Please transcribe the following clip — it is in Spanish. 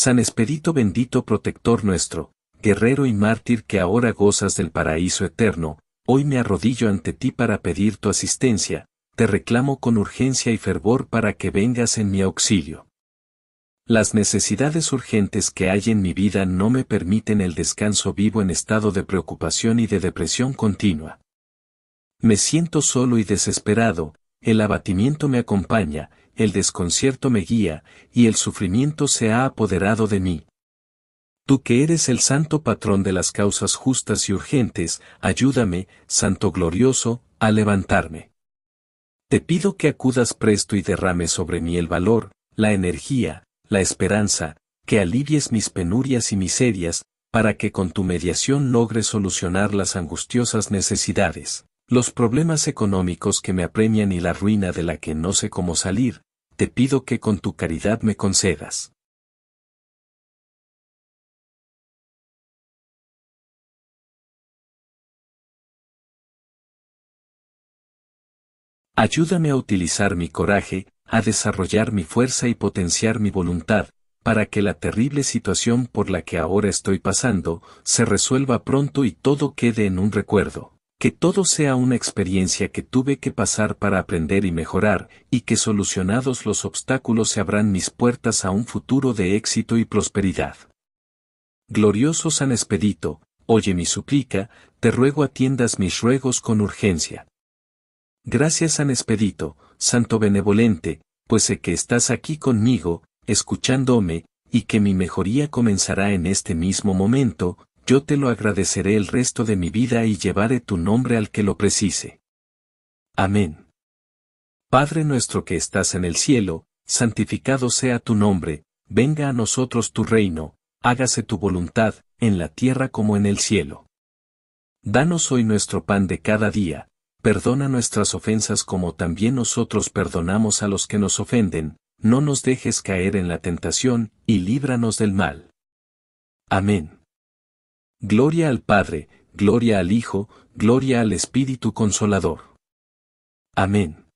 San Expedito bendito protector nuestro, guerrero y mártir que ahora gozas del paraíso eterno, hoy me arrodillo ante ti para pedir tu asistencia, te reclamo con urgencia y fervor para que vengas en mi auxilio. Las necesidades urgentes que hay en mi vida no me permiten el descanso vivo en estado de preocupación y de depresión continua. Me siento solo y desesperado, el abatimiento me acompaña, el desconcierto me guía, y el sufrimiento se ha apoderado de mí. Tú que eres el santo patrón de las causas justas y urgentes, ayúdame, santo glorioso, a levantarme. Te pido que acudas presto y derrames sobre mí el valor, la energía, la esperanza, que alivies mis penurias y miserias, para que con tu mediación logre solucionar las angustiosas necesidades. Los problemas económicos que me apremian y la ruina de la que no sé cómo salir, te pido que con tu caridad me concedas. Ayúdame a utilizar mi coraje, a desarrollar mi fuerza y potenciar mi voluntad, para que la terrible situación por la que ahora estoy pasando se resuelva pronto y todo quede en un recuerdo que todo sea una experiencia que tuve que pasar para aprender y mejorar, y que solucionados los obstáculos se abran mis puertas a un futuro de éxito y prosperidad. Glorioso San Expedito, oye mi suplica, te ruego atiendas mis ruegos con urgencia. Gracias San Expedito, Santo Benevolente, pues sé que estás aquí conmigo, escuchándome, y que mi mejoría comenzará en este mismo momento, yo te lo agradeceré el resto de mi vida y llevaré tu nombre al que lo precise. Amén. Padre nuestro que estás en el cielo, santificado sea tu nombre, venga a nosotros tu reino, hágase tu voluntad, en la tierra como en el cielo. Danos hoy nuestro pan de cada día, perdona nuestras ofensas como también nosotros perdonamos a los que nos ofenden, no nos dejes caer en la tentación, y líbranos del mal. Amén. Gloria al Padre, gloria al Hijo, gloria al Espíritu Consolador. Amén.